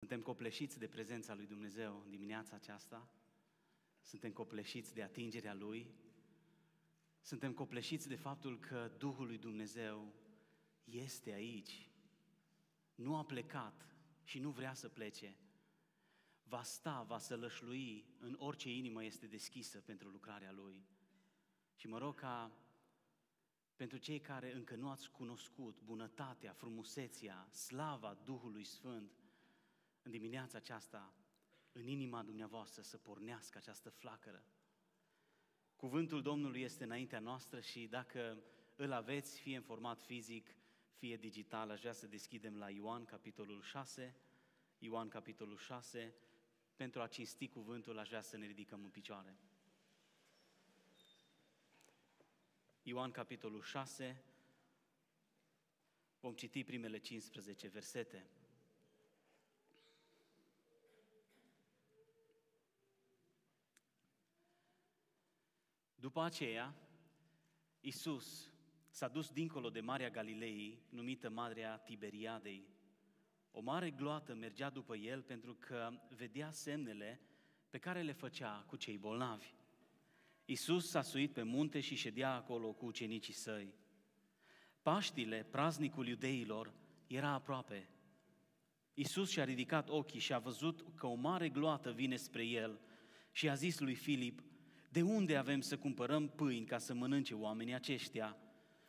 Suntem copleșiți de prezența lui Dumnezeu în dimineața aceasta. Suntem copleșiți de atingerea Lui. Suntem copleșiți de faptul că Duhul lui Dumnezeu este aici. Nu a plecat și nu vrea să plece. Va sta, va sălășlui în orice inimă este deschisă pentru lucrarea Lui. Și mă rog ca pentru cei care încă nu ați cunoscut bunătatea, frumusețea, slava Duhului Sfânt, în dimineața aceasta, în inima dumneavoastră să pornească această flacără. Cuvântul Domnului este înaintea noastră și dacă îl aveți, fie în format fizic, fie digital, aș vrea să deschidem la Ioan, capitolul 6, Ioan, capitolul 6, pentru a cinsti cuvântul, aș vrea să ne ridicăm în picioare. Ioan, capitolul 6, vom citi primele 15 versete. După aceea, Isus s-a dus dincolo de Marea Galilei, numită Marea Tiberiadei. O mare gloată mergea după el pentru că vedea semnele pe care le făcea cu cei bolnavi. Isus s-a suit pe munte și ședea acolo cu ucenicii săi. Paștile, praznicul iudeilor, era aproape. Isus și-a ridicat ochii și a văzut că o mare gloată vine spre el și a zis lui Filip, de unde avem să cumpărăm pâini ca să mănânce oamenii aceștia?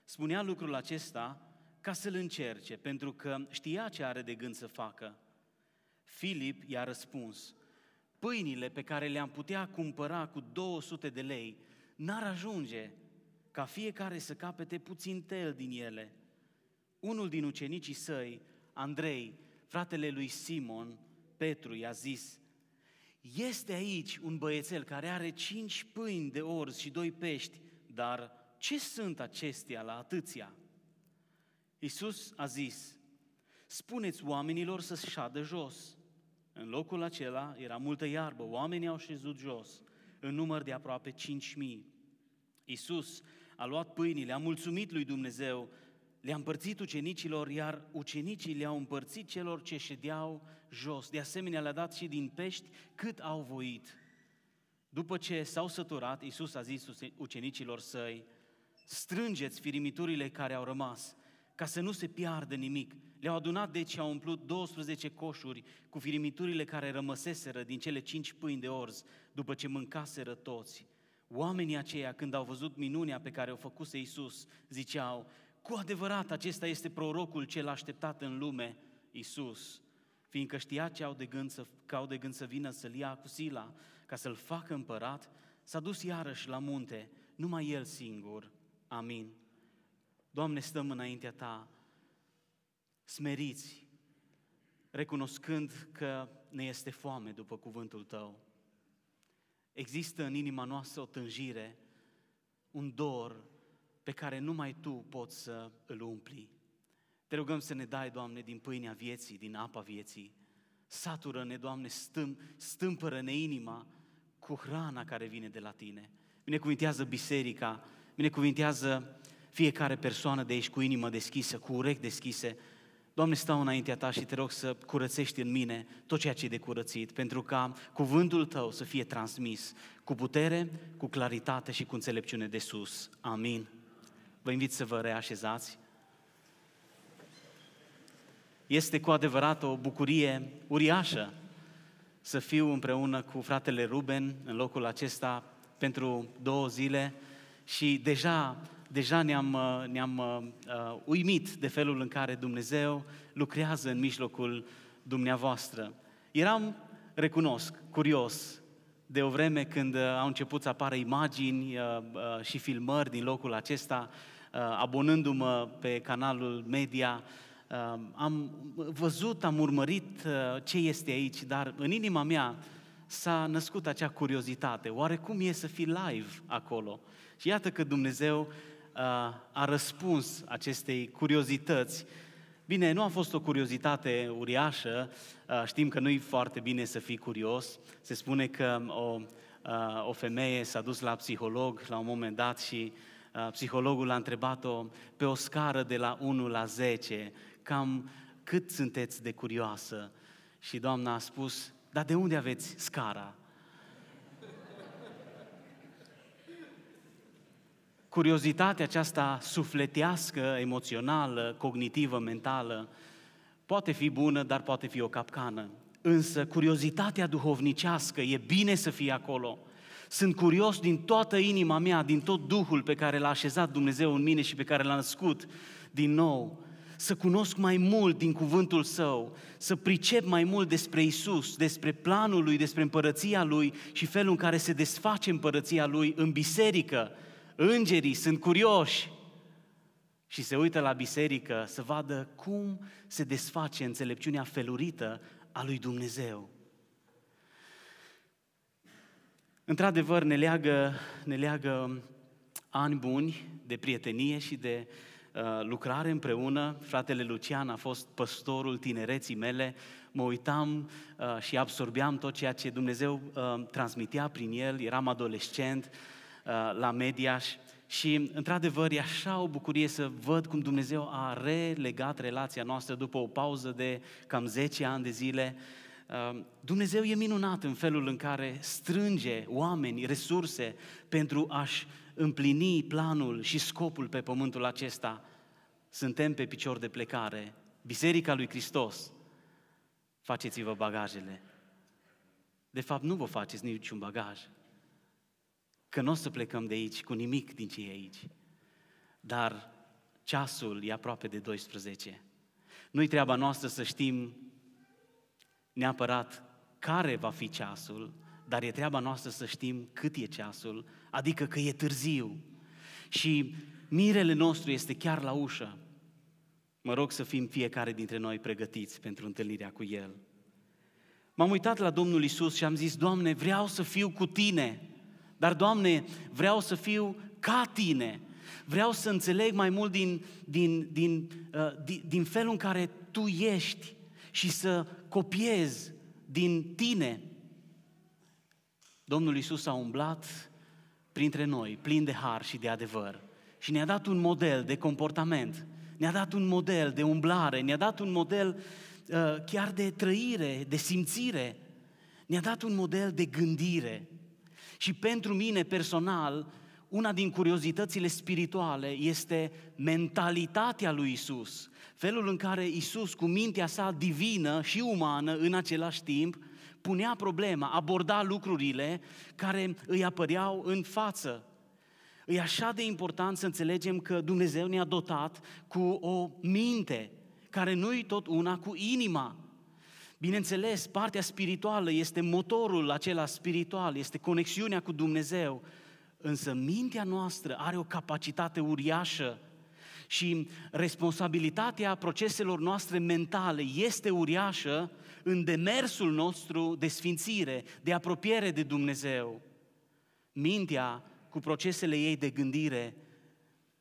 Spunea lucrul acesta ca să-l încerce, pentru că știa ce are de gând să facă. Filip i-a răspuns, pâinile pe care le-am putea cumpăra cu 200 de lei n-ar ajunge ca fiecare să capete puțin tel din ele. Unul din ucenicii săi, Andrei, fratele lui Simon, Petru, i-a zis, este aici un băiețel care are cinci pâini de orz și doi pești, dar ce sunt acestea la atâția? Iisus a zis, spuneți oamenilor să șadă jos. În locul acela era multă iarbă, oamenii au șezut jos, în număr de aproape cinci mii. Iisus a luat pâinile, a mulțumit lui Dumnezeu, le-a împărțit ucenicilor, iar ucenicii le-au împărțit celor ce ședeau jos. De asemenea, le-a dat și din pești cât au voit. După ce s-au săturat, Iisus a zis ucenicilor săi, strângeți firimiturile care au rămas, ca să nu se piardă nimic. Le-au adunat deci au umplut 12 coșuri cu firimiturile care rămăseseră din cele cinci pâini de orz, după ce mâncaseră toți. Oamenii aceia, când au văzut minunea pe care o făcuse Iisus, ziceau, cu adevărat, acesta este prorocul cel așteptat în lume, Isus, fiindcă știa ce au de gând să, că au de gând să vină să-l ia cu sila, ca să-l facă împărat, s-a dus iarăși la munte, numai el singur. Amin. Doamne, stăm înaintea Ta, smeriți, recunoscând că ne este foame după cuvântul Tău. Există în inima noastră o tânjire, un dor pe care numai Tu poți să îl umpli. Te rugăm să ne dai, Doamne, din pâinea vieții, din apa vieții. Satură-ne, Doamne, stâm, stâmpără-ne inima cu hrana care vine de la Tine. Binecuvintează biserica, binecuvintează fiecare persoană de aici cu inimă deschisă, cu urechi deschise. Doamne, stau înaintea Ta și te rog să curățești în mine tot ceea ce e de curățit, pentru ca cuvântul Tău să fie transmis cu putere, cu claritate și cu înțelepciune de sus. Amin. Vă invit să vă reașezați. Este cu adevărat o bucurie uriașă să fiu împreună cu fratele Ruben în locul acesta pentru două zile și deja, deja ne-am, uh, ne-am uh, uh, uimit de felul în care Dumnezeu lucrează în mijlocul dumneavoastră. Eram, recunosc, curios de o vreme când uh, au început să apară imagini uh, uh, și filmări din locul acesta, abonându-mă pe canalul media, am văzut, am urmărit ce este aici, dar în inima mea s-a născut acea curiozitate. Oare cum e să fii live acolo? Și iată că Dumnezeu a răspuns acestei curiozități Bine, nu a fost o curiozitate uriașă, știm că nu-i foarte bine să fii curios. Se spune că um, o, o femeie s-a dus la psiholog la un moment dat și psihologul a întrebat-o pe o scară de la 1 la 10, cam cât sunteți de curioasă? Și doamna a spus, dar de unde aveți scara? Curiozitatea aceasta sufletească, emoțională, cognitivă, mentală, poate fi bună, dar poate fi o capcană. Însă curiozitatea duhovnicească e bine să fie acolo. Sunt curios din toată inima mea, din tot Duhul pe care l-a așezat Dumnezeu în mine și pe care l-a născut din nou. Să cunosc mai mult din cuvântul Său, să pricep mai mult despre Isus, despre planul Lui, despre împărăția Lui și felul în care se desface împărăția Lui în biserică, Îngerii sunt curioși și se uită la biserică să vadă cum se desface înțelepciunea felurită a lui Dumnezeu. Într-adevăr, ne leagă, ne leagă ani buni de prietenie și de uh, lucrare împreună. Fratele Lucian a fost păstorul tinereții mele. Mă uitam uh, și absorbeam tot ceea ce Dumnezeu uh, transmitea prin el. Eram adolescent, uh, Uh, la Mediaș și, într-adevăr, e așa o bucurie să văd cum Dumnezeu a relegat relația noastră după o pauză de cam 10 ani de zile. Uh, Dumnezeu e minunat în felul în care strânge oameni, resurse pentru a-și împlini planul și scopul pe pământul acesta. Suntem pe picior de plecare. Biserica lui Hristos, faceți-vă bagajele. De fapt, nu vă faceți niciun bagaj că nu o să plecăm de aici cu nimic din ce e aici. Dar ceasul e aproape de 12. Nu-i treaba noastră să știm neapărat care va fi ceasul, dar e treaba noastră să știm cât e ceasul, adică că e târziu. Și mirele nostru este chiar la ușă. Mă rog să fim fiecare dintre noi pregătiți pentru întâlnirea cu El. M-am uitat la Domnul Isus și am zis, Doamne, vreau să fiu cu Tine. Dar, Doamne, vreau să fiu ca Tine. Vreau să înțeleg mai mult din, din, din, uh, din, felul în care Tu ești și să copiez din Tine. Domnul Isus a umblat printre noi, plin de har și de adevăr. Și ne-a dat un model de comportament, ne-a dat un model de umblare, ne-a dat un model uh, chiar de trăire, de simțire, ne-a dat un model de gândire. Și pentru mine personal, una din curiozitățile spirituale este mentalitatea lui Isus. Felul în care Isus, cu mintea sa divină și umană în același timp, punea problema, aborda lucrurile care îi apăreau în față. E așa de important să înțelegem că Dumnezeu ne-a dotat cu o minte care nu-i tot una cu inima. Bineînțeles, partea spirituală este motorul acela spiritual, este conexiunea cu Dumnezeu, însă mintea noastră are o capacitate uriașă și responsabilitatea proceselor noastre mentale este uriașă în demersul nostru de sfințire, de apropiere de Dumnezeu. Mintea, cu procesele ei de gândire,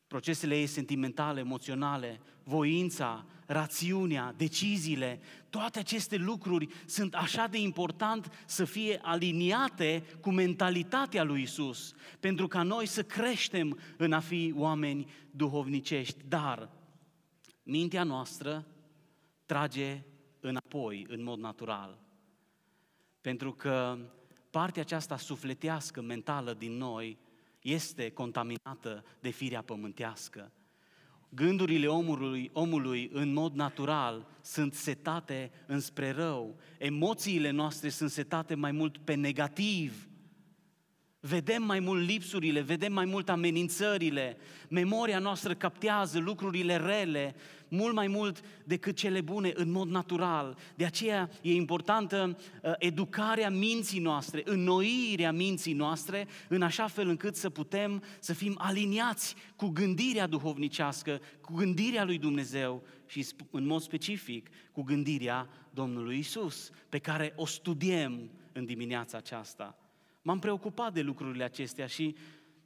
procesele ei sentimentale, emoționale, voința, rațiunea, deciziile, toate aceste lucruri sunt așa de important să fie aliniate cu mentalitatea lui Isus, pentru ca noi să creștem în a fi oameni duhovnicești. Dar mintea noastră trage înapoi în mod natural. Pentru că partea aceasta sufletească, mentală din noi, este contaminată de firea pământească. Gândurile omului, omului în mod natural sunt setate înspre rău. Emoțiile noastre sunt setate mai mult pe negativ. Vedem mai mult lipsurile, vedem mai mult amenințările. Memoria noastră captează lucrurile rele mult mai mult decât cele bune în mod natural. De aceea e importantă uh, educarea minții noastre, înnoirea minții noastre, în așa fel încât să putem să fim aliniați cu gândirea duhovnicească, cu gândirea lui Dumnezeu și în mod specific cu gândirea Domnului Isus, pe care o studiem în dimineața aceasta. M-am preocupat de lucrurile acestea și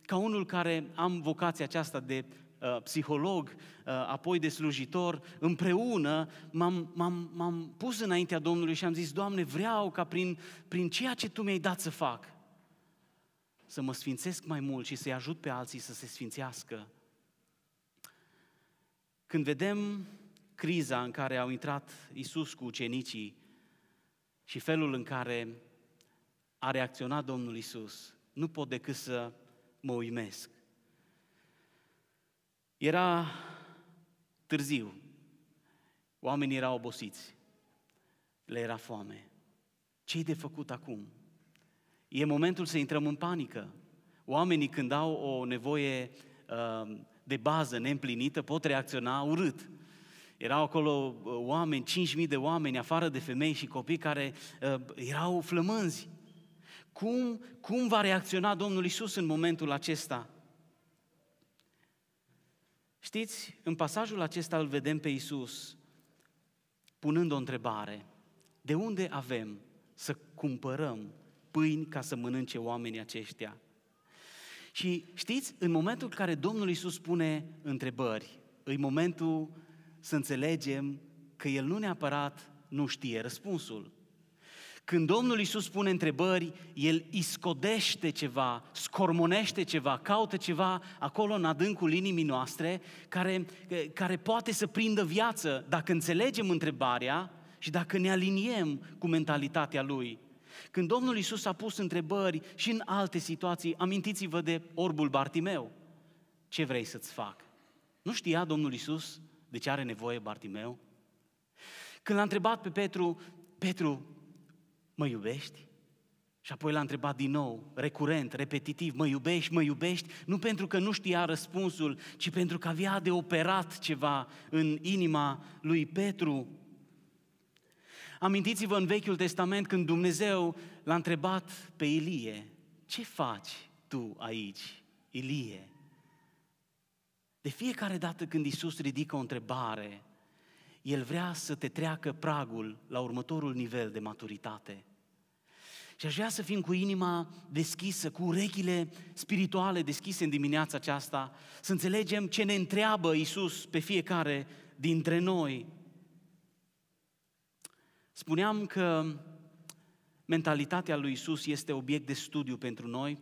ca unul care am vocația aceasta de Uh, psiholog, uh, apoi de slujitor, împreună m-am, m-am, m-am pus înaintea Domnului și am zis, Doamne, vreau ca prin, prin ceea ce Tu mi-ai dat să fac, să mă sfințesc mai mult și să-i ajut pe alții să se sfințească. Când vedem criza în care au intrat Isus cu ucenicii și felul în care a reacționat Domnul Isus, nu pot decât să mă uimesc. Era târziu. Oamenii erau obosiți. Le era foame. ce de făcut acum? E momentul să intrăm în panică. Oamenii când au o nevoie uh, de bază neîmplinită pot reacționa urât. Erau acolo uh, oameni, 5.000 de oameni, afară de femei și copii care uh, erau flămânzi. Cum, cum va reacționa Domnul Isus în momentul acesta? Știți, în pasajul acesta îl vedem pe Iisus punând o întrebare. De unde avem să cumpărăm pâini ca să mănânce oamenii aceștia? Și știți, în momentul în care Domnul Iisus pune întrebări, în momentul să înțelegem că El nu neapărat nu știe răspunsul, când Domnul Iisus pune întrebări, El iscodește ceva, scormonește ceva, caută ceva acolo în adâncul inimii noastre care, care poate să prindă viață dacă înțelegem întrebarea și dacă ne aliniem cu mentalitatea Lui. Când Domnul Iisus a pus întrebări și în alte situații, amintiți-vă de orbul Bartimeu. Ce vrei să-ți fac? Nu știa Domnul Iisus de ce are nevoie Bartimeu? Când l-a întrebat pe Petru, Petru, mă iubești? Și apoi l-a întrebat din nou, recurent, repetitiv, mă iubești, mă iubești? Nu pentru că nu știa răspunsul, ci pentru că avea de operat ceva în inima lui Petru. Amintiți-vă în Vechiul Testament când Dumnezeu l-a întrebat pe Ilie, ce faci tu aici, Ilie? De fiecare dată când Isus ridică o întrebare, el vrea să te treacă pragul la următorul nivel de maturitate. Și aș vrea să fim cu inima deschisă, cu urechile spirituale deschise în dimineața aceasta, să înțelegem ce ne întreabă Isus pe fiecare dintre noi. Spuneam că mentalitatea lui Isus este obiect de studiu pentru noi,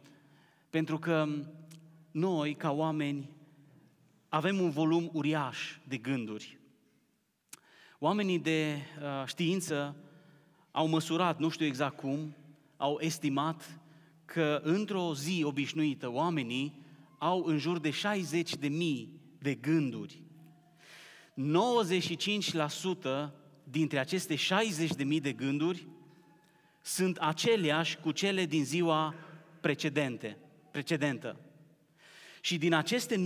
pentru că noi, ca oameni, avem un volum uriaș de gânduri. Oamenii de uh, știință au măsurat, nu știu exact cum, au estimat că într-o zi obișnuită oamenii au în jur de 60 de mii de gânduri. 95% dintre aceste 60 de mii de gânduri sunt aceleași cu cele din ziua precedente, precedentă. Și din aceste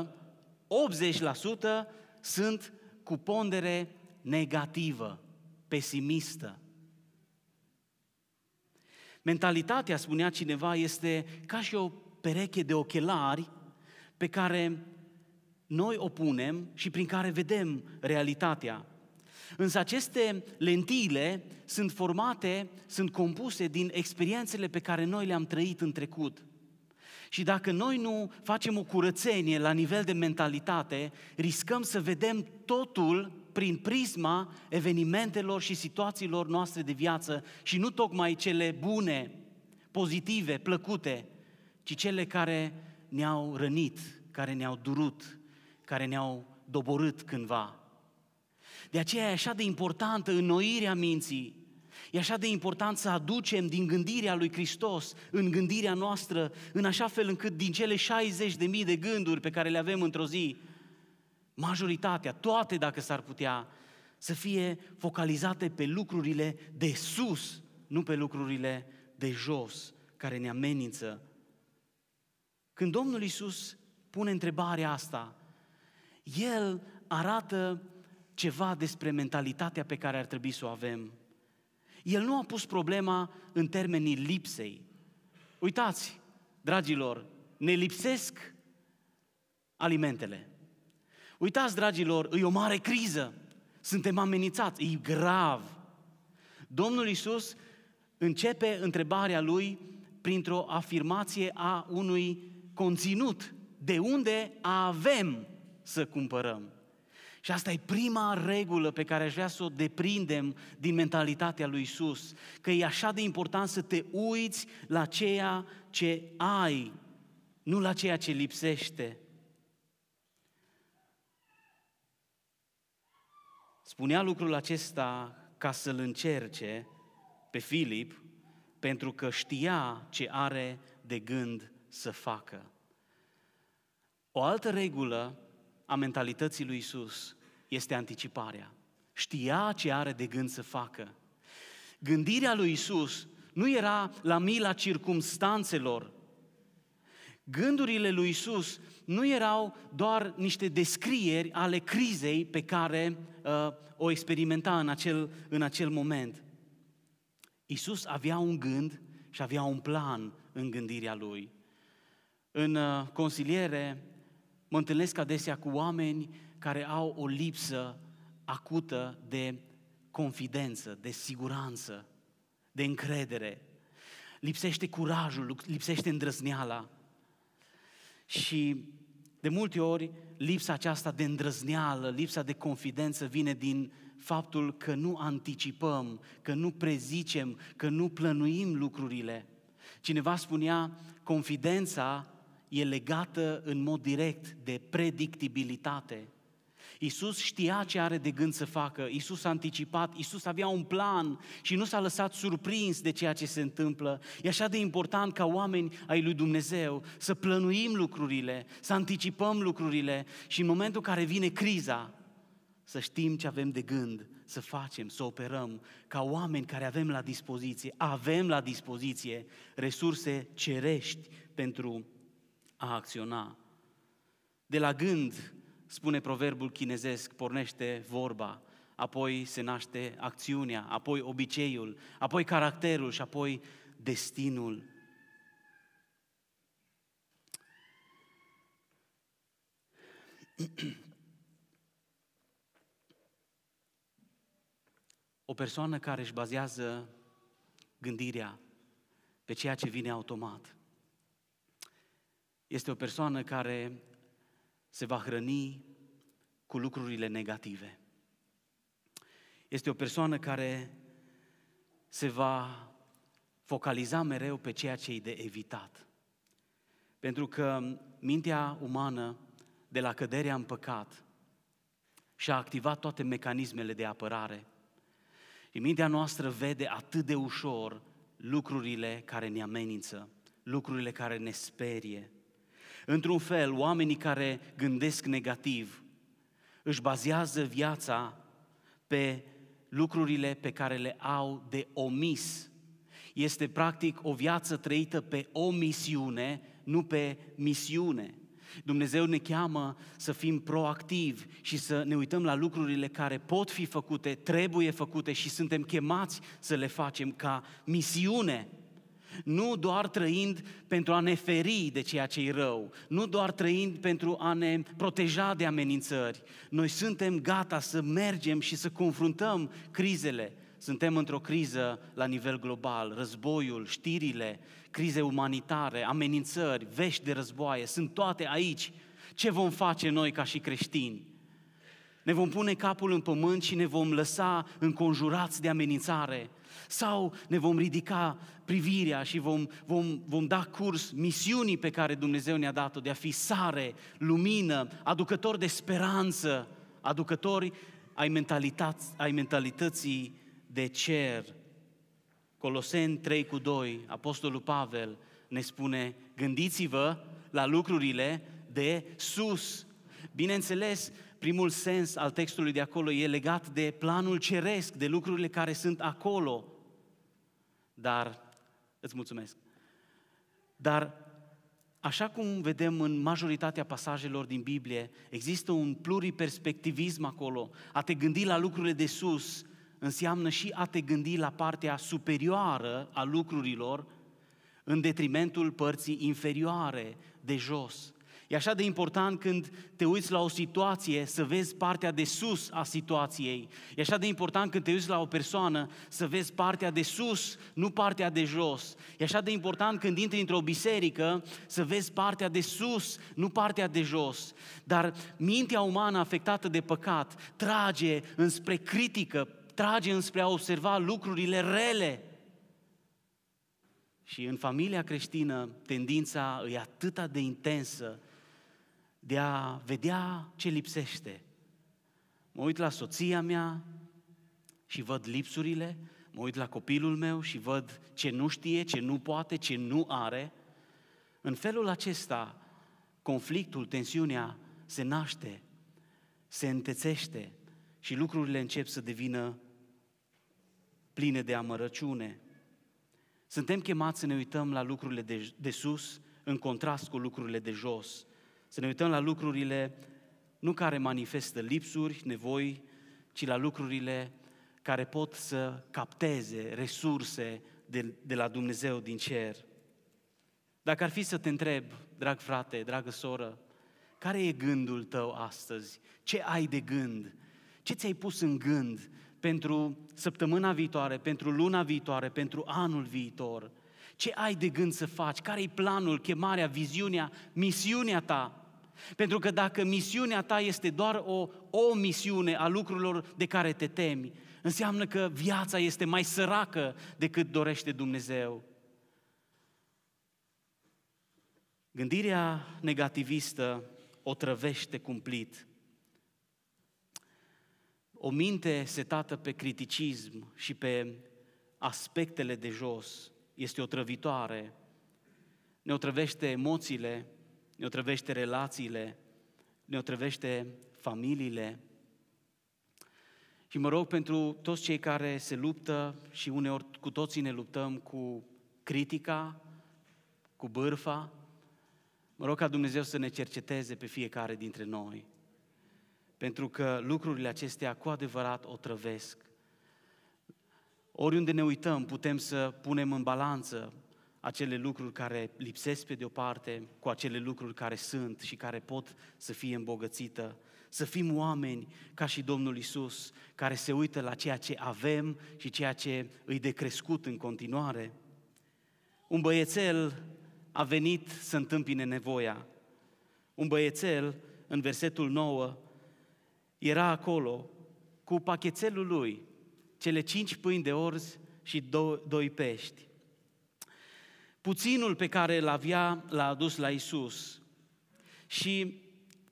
95%, 80% sunt cu pondere negativă, pesimistă. Mentalitatea, spunea cineva, este ca și o pereche de ochelari pe care noi o punem și prin care vedem realitatea. Însă aceste lentile sunt formate, sunt compuse din experiențele pe care noi le-am trăit în trecut. Și dacă noi nu facem o curățenie la nivel de mentalitate, riscăm să vedem totul prin prisma evenimentelor și situațiilor noastre de viață și nu tocmai cele bune, pozitive, plăcute, ci cele care ne-au rănit, care ne-au durut, care ne-au doborât cândva. De aceea e așa de importantă înnoirea minții, E așa de important să aducem din gândirea lui Hristos în gândirea noastră, în așa fel încât din cele 60.000 de gânduri pe care le avem într-o zi, majoritatea, toate dacă s-ar putea, să fie focalizate pe lucrurile de sus, nu pe lucrurile de jos, care ne amenință. Când Domnul Isus pune întrebarea asta, El arată ceva despre mentalitatea pe care ar trebui să o avem. El nu a pus problema în termenii lipsei. Uitați, dragilor, ne lipsesc alimentele. Uitați, dragilor, e o mare criză. Suntem amenințați, e grav. Domnul Isus începe întrebarea lui printr-o afirmație a unui conținut. De unde avem să cumpărăm? Și asta e prima regulă pe care aș vrea să o deprindem din mentalitatea lui Isus, că e așa de important să te uiți la ceea ce ai, nu la ceea ce lipsește. Spunea lucrul acesta ca să-l încerce pe Filip, pentru că știa ce are de gând să facă. O altă regulă a mentalității lui Isus este anticiparea. Știa ce are de gând să facă. Gândirea lui Isus nu era la mila circumstanțelor. Gândurile lui Isus nu erau doar niște descrieri ale crizei pe care uh, o experimenta în acel, în acel moment. Isus avea un gând și avea un plan în gândirea lui. În uh, consiliere, Mă întâlnesc adesea cu oameni care au o lipsă acută de confidență, de siguranță, de încredere. Lipsește curajul, lipsește îndrăzneala. Și de multe ori lipsa aceasta de îndrăzneală, lipsa de confidență vine din faptul că nu anticipăm, că nu prezicem, că nu plănuim lucrurile. Cineva spunea, confidența e legată în mod direct de predictibilitate. Iisus știa ce are de gând să facă, Iisus a anticipat, Iisus avea un plan și nu s-a lăsat surprins de ceea ce se întâmplă. E așa de important ca oameni ai lui Dumnezeu să plănuim lucrurile, să anticipăm lucrurile și în momentul în care vine criza, să știm ce avem de gând, să facem, să operăm, ca oameni care avem la dispoziție, avem la dispoziție resurse cerești pentru a acționa. De la gând, spune proverbul chinezesc, pornește vorba, apoi se naște acțiunea, apoi obiceiul, apoi caracterul și apoi destinul. O persoană care își bazează gândirea pe ceea ce vine automat este o persoană care se va hrăni cu lucrurile negative. Este o persoană care se va focaliza mereu pe ceea ce e de evitat. Pentru că mintea umană, de la căderea în păcat, și-a activat toate mecanismele de apărare. Și mintea noastră vede atât de ușor lucrurile care ne amenință, lucrurile care ne sperie, Într-un fel, oamenii care gândesc negativ își bazează viața pe lucrurile pe care le au de omis. Este practic o viață trăită pe omisiune, nu pe misiune. Dumnezeu ne cheamă să fim proactivi și să ne uităm la lucrurile care pot fi făcute, trebuie făcute și suntem chemați să le facem ca misiune nu doar trăind pentru a ne feri de ceea ce e rău, nu doar trăind pentru a ne proteja de amenințări. Noi suntem gata să mergem și să confruntăm crizele. Suntem într-o criză la nivel global, războiul, știrile, crize umanitare, amenințări, vești de războaie, sunt toate aici. Ce vom face noi ca și creștini? Ne vom pune capul în pământ și ne vom lăsa înconjurați de amenințare. Sau ne vom ridica privirea și vom, vom, vom da curs misiunii pe care Dumnezeu ne-a dat-o de a fi sare, lumină, aducători de speranță, aducători ai, ai mentalității de cer. Coloseni 3 cu 2, Apostolul Pavel ne spune, gândiți-vă la lucrurile de sus. Bineînțeles, primul sens al textului de acolo e legat de planul ceresc, de lucrurile care sunt acolo. Dar, îți mulțumesc, dar Așa cum vedem în majoritatea pasajelor din Biblie, există un pluriperspectivism acolo. A te gândi la lucrurile de sus înseamnă și a te gândi la partea superioară a lucrurilor, în detrimentul părții inferioare de jos. E așa de important când te uiți la o situație să vezi partea de sus a situației. E așa de important când te uiți la o persoană să vezi partea de sus, nu partea de jos. E așa de important când intri într-o biserică să vezi partea de sus, nu partea de jos. Dar mintea umană afectată de păcat trage înspre critică, trage înspre a observa lucrurile rele. Și în familia creștină tendința e atât de intensă de a vedea ce lipsește. Mă uit la soția mea și văd lipsurile, mă uit la copilul meu și văd ce nu știe, ce nu poate, ce nu are. În felul acesta, conflictul, tensiunea se naște, se întețește și lucrurile încep să devină pline de amărăciune. Suntem chemați să ne uităm la lucrurile de, de sus în contrast cu lucrurile de jos să ne uităm la lucrurile nu care manifestă lipsuri, nevoi, ci la lucrurile care pot să capteze resurse de, de la Dumnezeu din cer. Dacă ar fi să te întreb, drag frate, dragă soră, care e gândul tău astăzi? Ce ai de gând? Ce ți-ai pus în gând pentru săptămâna viitoare, pentru luna viitoare, pentru anul viitor? Ce ai de gând să faci? Care e planul, chemarea, viziunea, misiunea ta? Pentru că dacă misiunea ta este doar o, o misiune a lucrurilor de care te temi, înseamnă că viața este mai săracă decât dorește Dumnezeu. Gândirea negativistă o trăvește cumplit. O minte setată pe criticism și pe aspectele de jos este o trăvitoare. Ne otrăvește emoțiile, ne otrăvește relațiile, ne otrăvește familiile. Și mă rog pentru toți cei care se luptă și uneori cu toții ne luptăm cu critica, cu bârfa, mă rog ca Dumnezeu să ne cerceteze pe fiecare dintre noi. Pentru că lucrurile acestea cu adevărat o trăvesc. Oriunde ne uităm, putem să punem în balanță acele lucruri care lipsesc pe de-o parte, cu acele lucruri care sunt și care pot să fie îmbogățită. Să fim oameni ca și Domnul Isus, care se uită la ceea ce avem și ceea ce îi decrescut în continuare. Un băiețel a venit să întâmpine nevoia. Un băiețel, în versetul 9, era acolo cu pachetelul lui, cele cinci pâini de orz și doi pești. Puținul pe care îl avea, l-a adus la Isus. Și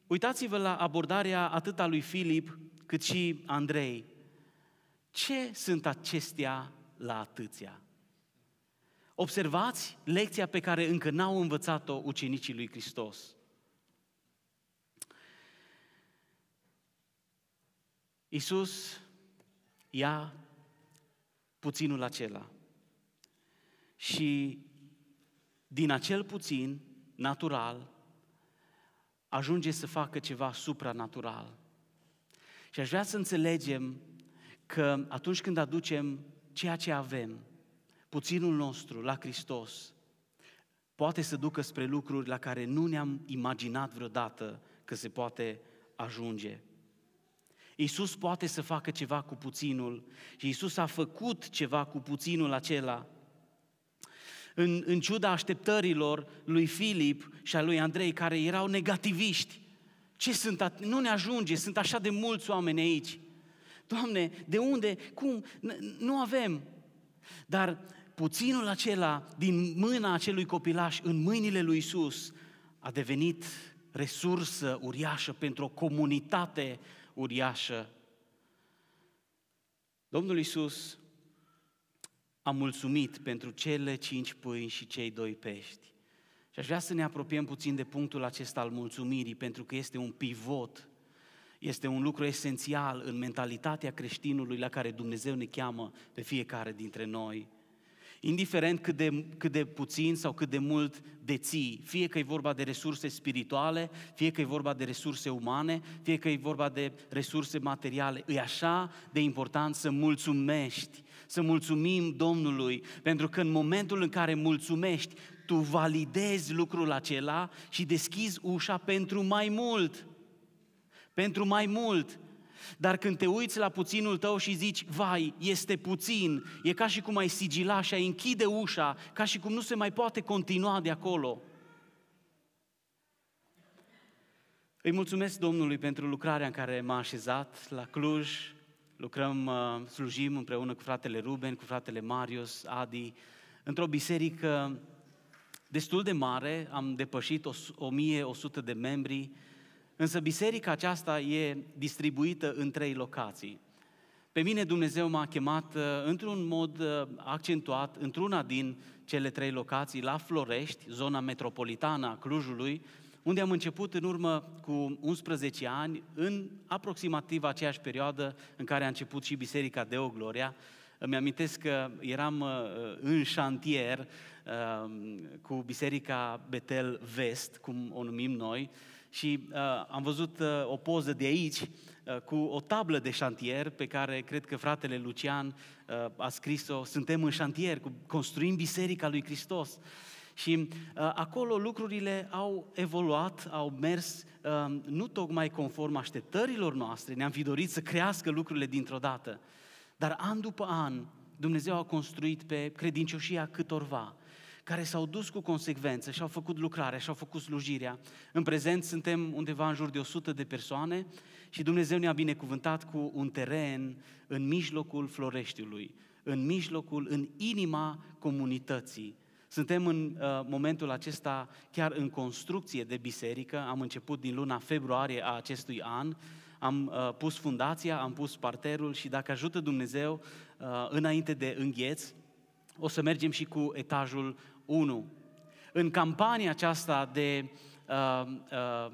uitați-vă la abordarea atât a lui Filip, cât și Andrei. Ce sunt acestea la atâția? Observați lecția pe care încă n-au învățat-o ucenicii lui Hristos. Iisus ia puținul acela și din acel puțin natural ajunge să facă ceva supranatural. Și aș vrea să înțelegem că atunci când aducem ceea ce avem, puținul nostru la Hristos, poate să ducă spre lucruri la care nu ne-am imaginat vreodată că se poate ajunge. Iisus poate să facă ceva cu puținul și Iisus a făcut ceva cu puținul acela în, în ciuda așteptărilor lui Filip și a lui Andrei, care erau negativiști. Ce sunt? At- nu ne ajunge, sunt așa de mulți oameni aici. Doamne, de unde? Cum? N- nu avem. Dar puținul acela din mâna acelui copilaș în mâinile lui Isus a devenit resursă uriașă pentru o comunitate uriașă. Domnul Isus a mulțumit pentru cele cinci pâini și cei doi pești. Și aș vrea să ne apropiem puțin de punctul acesta al mulțumirii, pentru că este un pivot, este un lucru esențial în mentalitatea creștinului la care Dumnezeu ne cheamă pe fiecare dintre noi. Indiferent cât de, cât de puțin sau cât de mult deții, fie că e vorba de resurse spirituale, fie că e vorba de resurse umane, fie că e vorba de resurse materiale, e așa de important să mulțumești să mulțumim Domnului, pentru că în momentul în care mulțumești, tu validezi lucrul acela și deschizi ușa pentru mai mult. Pentru mai mult. Dar când te uiți la puținul tău și zici, vai, este puțin, e ca și cum ai sigila și ai închide ușa, ca și cum nu se mai poate continua de acolo. Îi mulțumesc Domnului pentru lucrarea în care m-a așezat la Cluj, Lucrăm, uh, slujim împreună cu fratele Ruben, cu fratele Marius, Adi, într-o biserică destul de mare, am depășit 1100 de membri, însă biserica aceasta e distribuită în trei locații. Pe mine Dumnezeu m-a chemat uh, într-un mod uh, accentuat, într-una din cele trei locații, la Florești, zona metropolitană a Clujului, unde am început în urmă cu 11 ani, în aproximativ aceeași perioadă în care a început și Biserica Deo Gloria. Îmi amintesc că eram uh, în șantier uh, cu Biserica Betel Vest, cum o numim noi, și uh, am văzut o poză de aici cu o tablă de șantier pe care cred că fratele Lucian a scris-o, suntem în șantier, construim Biserica lui Hristos. Și uh, acolo lucrurile au evoluat, au mers uh, nu tocmai conform așteptărilor noastre, ne-am fi dorit să crească lucrurile dintr-o dată, dar an după an Dumnezeu a construit pe credincioșia câtorva, care s-au dus cu consecvență și au făcut lucrarea și au făcut slujirea. În prezent suntem undeva în jur de 100 de persoane și Dumnezeu ne-a binecuvântat cu un teren în mijlocul Floreștiului, în mijlocul, în inima comunității, suntem în uh, momentul acesta chiar în construcție de biserică. Am început din luna februarie a acestui an. Am uh, pus fundația, am pus parterul și dacă ajută Dumnezeu, uh, înainte de îngheț, o să mergem și cu etajul 1. În campania aceasta de uh, uh,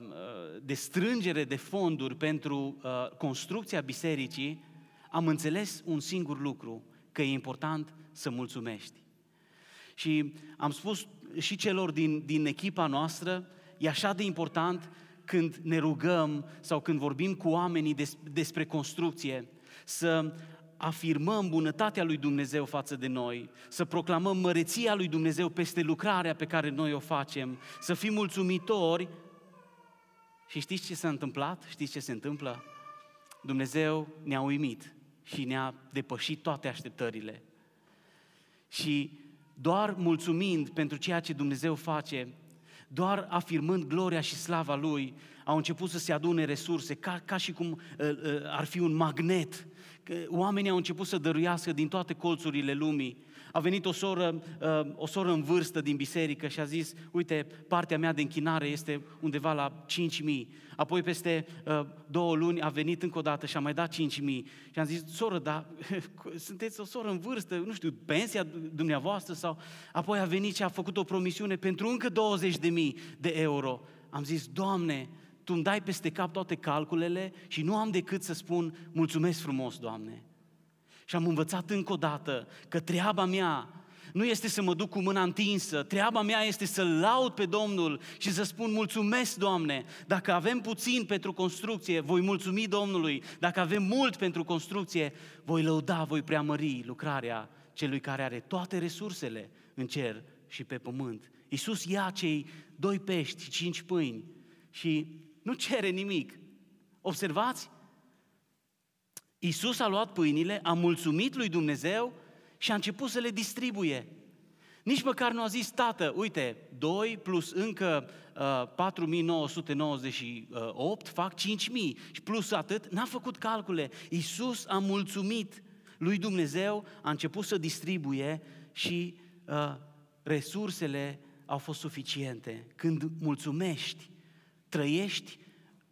de strângere de fonduri pentru uh, construcția bisericii, am înțeles un singur lucru, că e important să mulțumești. Și am spus și celor din, din echipa noastră, e așa de important când ne rugăm sau când vorbim cu oamenii des, despre construcție, să afirmăm bunătatea lui Dumnezeu față de noi, să proclamăm măreția lui Dumnezeu peste lucrarea pe care noi o facem, să fim mulțumitori. Și știți ce s-a întâmplat? Știți ce se întâmplă? Dumnezeu ne-a uimit și ne-a depășit toate așteptările. Și doar mulțumind pentru ceea ce Dumnezeu face, doar afirmând gloria și slava Lui, au început să se adune resurse, ca, ca și cum uh, uh, ar fi un magnet. Oamenii au început să dăruiască din toate colțurile lumii a venit o soră, uh, o soră în vârstă din biserică și a zis, uite, partea mea de închinare este undeva la 5.000. Apoi peste uh, două luni a venit încă o dată și a mai dat 5.000. Și am zis, soră, dar sunteți o soră în vârstă, nu știu, pensia dumneavoastră sau... Apoi a venit și a făcut o promisiune pentru încă 20.000 de euro. Am zis, Doamne, Tu îmi dai peste cap toate calculele și nu am decât să spun, mulțumesc frumos, Doamne. Și am învățat încă o dată că treaba mea nu este să mă duc cu mâna întinsă, treaba mea este să laud pe Domnul și să spun mulțumesc, Doamne. Dacă avem puțin pentru construcție, voi mulțumi Domnului. Dacă avem mult pentru construcție, voi lăuda, voi preamări lucrarea celui care are toate resursele în cer și pe pământ. Iisus ia cei doi pești, cinci pâini și nu cere nimic. Observați? Isus a luat pâinile, a mulțumit lui Dumnezeu și a început să le distribuie. Nici măcar nu a zis, tată, uite, 2 plus încă uh, 4998 fac 5000 și plus atât, n-a făcut calcule. Iisus a mulțumit lui Dumnezeu, a început să distribuie și uh, resursele au fost suficiente. Când mulțumești, trăiești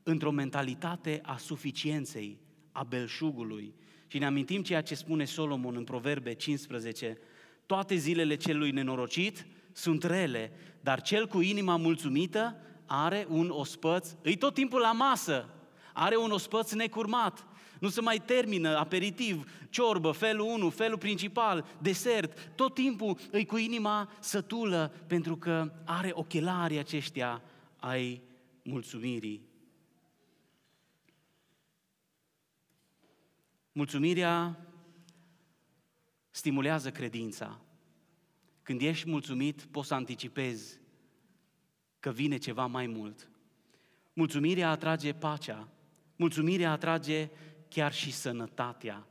într-o mentalitate a suficienței a belșugului. Și ne amintim ceea ce spune Solomon în Proverbe 15, toate zilele celui nenorocit sunt rele, dar cel cu inima mulțumită are un ospăț, îi tot timpul la masă, are un ospăț necurmat, nu se mai termină aperitiv, ciorbă, felul 1, felul principal, desert, tot timpul îi cu inima sătulă pentru că are ochelarii aceștia ai mulțumirii. Mulțumirea stimulează credința. Când ești mulțumit, poți să anticipezi că vine ceva mai mult. Mulțumirea atrage pacea, mulțumirea atrage chiar și sănătatea.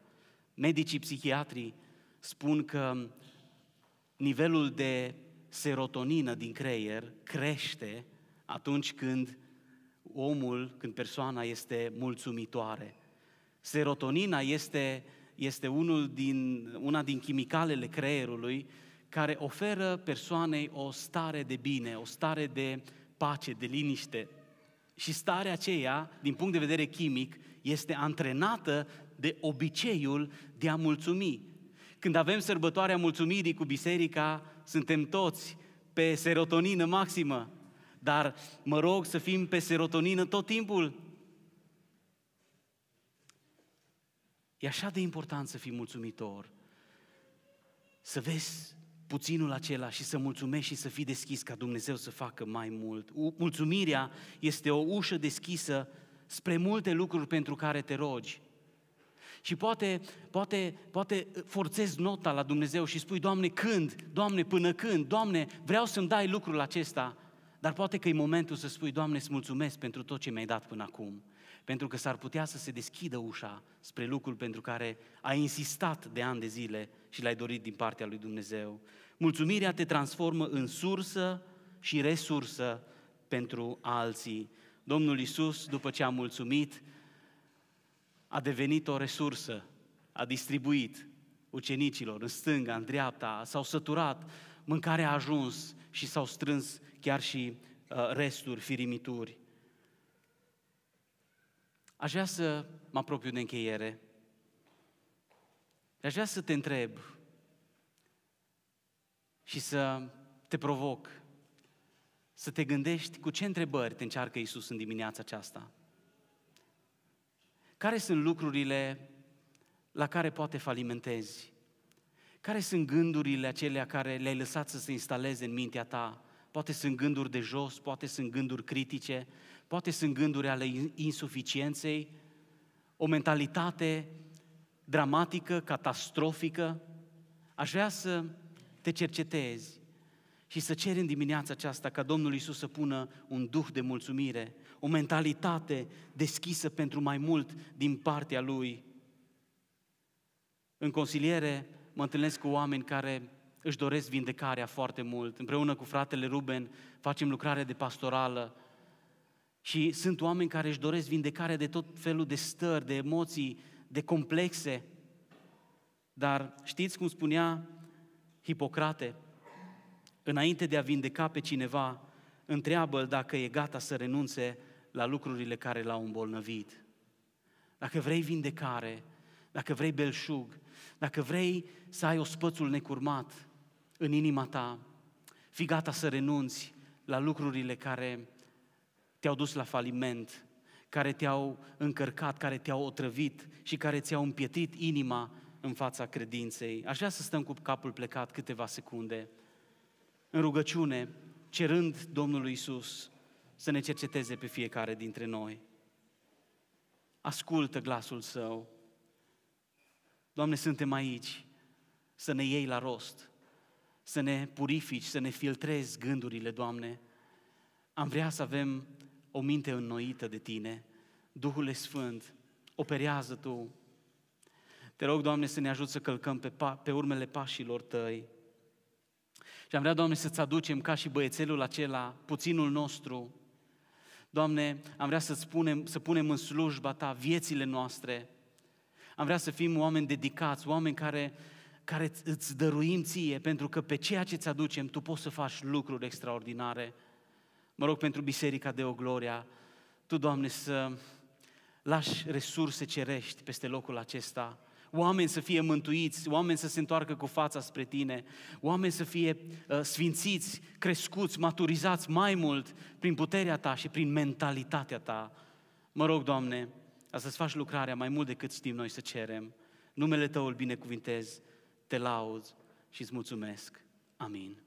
Medicii psihiatrii spun că nivelul de serotonină din creier crește atunci când omul, când persoana este mulțumitoare. Serotonina este, este unul din, una din chimicalele creierului care oferă persoanei o stare de bine, o stare de pace, de liniște. Și starea aceea, din punct de vedere chimic, este antrenată de obiceiul de a mulțumi. Când avem sărbătoarea mulțumirii cu biserica, suntem toți pe serotonină maximă, dar mă rog să fim pe serotonină tot timpul, E așa de important să fii mulțumitor, să vezi puținul acela și să mulțumești și să fii deschis ca Dumnezeu să facă mai mult. Mulțumirea este o ușă deschisă spre multe lucruri pentru care te rogi. Și poate, poate, poate forțezi nota la Dumnezeu și spui, Doamne, când? Doamne, până când? Doamne, vreau să-mi dai lucrul acesta. Dar poate că e momentul să spui, Doamne, îți mulțumesc pentru tot ce mi-ai dat până acum pentru că s-ar putea să se deschidă ușa spre lucrul pentru care ai insistat de ani de zile și l-ai dorit din partea lui Dumnezeu. Mulțumirea te transformă în sursă și resursă pentru alții. Domnul Isus, după ce a mulțumit, a devenit o resursă, a distribuit ucenicilor în stânga, în dreapta, s-au săturat, mâncarea a ajuns și s-au strâns chiar și uh, resturi, firimituri. Aș vrea să mă apropiu de încheiere. Aș vrea să te întreb și să te provoc să te gândești cu ce întrebări te încearcă Isus în dimineața aceasta. Care sunt lucrurile la care poate falimentezi? Care sunt gândurile acelea care le-ai lăsat să se instaleze în mintea ta? Poate sunt gânduri de jos, poate sunt gânduri critice, Poate sunt gânduri ale insuficienței, o mentalitate dramatică, catastrofică. Aș vrea să te cercetezi și să ceri în dimineața aceasta ca Domnul Isus să pună un duh de mulțumire, o mentalitate deschisă pentru mai mult din partea Lui. În consiliere mă întâlnesc cu oameni care își doresc vindecarea foarte mult. Împreună cu fratele Ruben facem lucrare de pastorală și sunt oameni care își doresc vindecare de tot felul de stări, de emoții, de complexe. Dar știți cum spunea Hipocrate? Înainte de a vindeca pe cineva, întreabă l dacă e gata să renunțe la lucrurile care l-au îmbolnăvit. Dacă vrei vindecare, dacă vrei belșug, dacă vrei să ai ospățul necurmat în inima ta, fi gata să renunți la lucrurile care te-au dus la faliment, care te-au încărcat, care te-au otrăvit și care ți-au împietit inima în fața credinței. Aș vrea să stăm cu capul plecat câteva secunde, în rugăciune, cerând Domnului Isus să ne cerceteze pe fiecare dintre noi. Ascultă glasul Său. Doamne, suntem aici să ne iei la rost, să ne purifici, să ne filtrezi gândurile, Doamne. Am vrea să avem o minte înnoită de tine, Duhul Sfânt, operează tu. Te rog, Doamne, să ne ajut să călcăm pe, pa- pe urmele pașilor tăi. Și am vrea, Doamne, să-ți aducem ca și băiețelul acela, puținul nostru. Doamne, am vrea să-ți punem, să punem în slujba ta viețile noastre. Am vrea să fim oameni dedicați, oameni care, care îți dăruim ție, pentru că pe ceea ce ți aducem, tu poți să faci lucruri extraordinare. Mă rog pentru Biserica de Ogloria, Tu, Doamne, să lași resurse cerești peste locul acesta, oameni să fie mântuiți, oameni să se întoarcă cu fața spre tine, oameni să fie uh, sfințiți, crescuți, maturizați mai mult prin puterea ta și prin mentalitatea ta. Mă rog, Doamne, ca să-ți faci lucrarea mai mult decât știm noi să cerem. Numele Tău îl binecuvintez, te laud și îți mulțumesc. Amin.